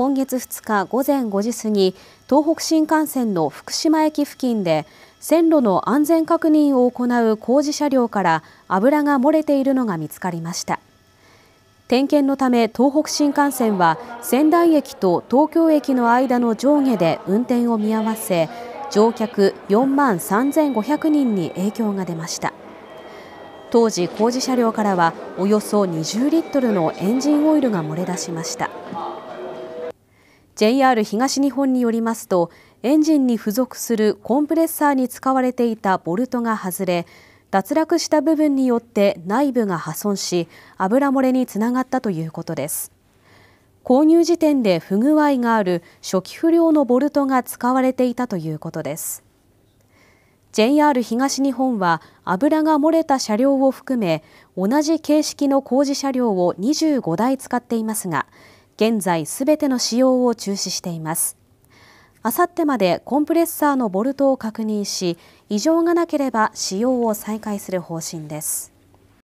今月2日午前5時過ぎ、東北新幹線の福島駅付近で、線路の安全確認を行う工事車両から油が漏れているのが見つかりました。点検のため東北新幹線は仙台駅と東京駅の間の上下で運転を見合わせ乗客4万3500人に影響が出ました当時工事車両からはおよそ20リットルのエンジンオイルが漏れ出しました JR 東日本によりますとエンジンに付属するコンプレッサーに使われていたボルトが外れ脱落した部分によって内部が破損し油漏れにつながったということです購入時点で不具合がある初期不良のボルトが使われていたということです JR 東日本は油が漏れた車両を含め同じ形式の工事車両を25台使っていますが現在すべての使用を中止しています。あさってまでコンプレッサーのボルトを確認し、異常がなければ使用を再開する方針です。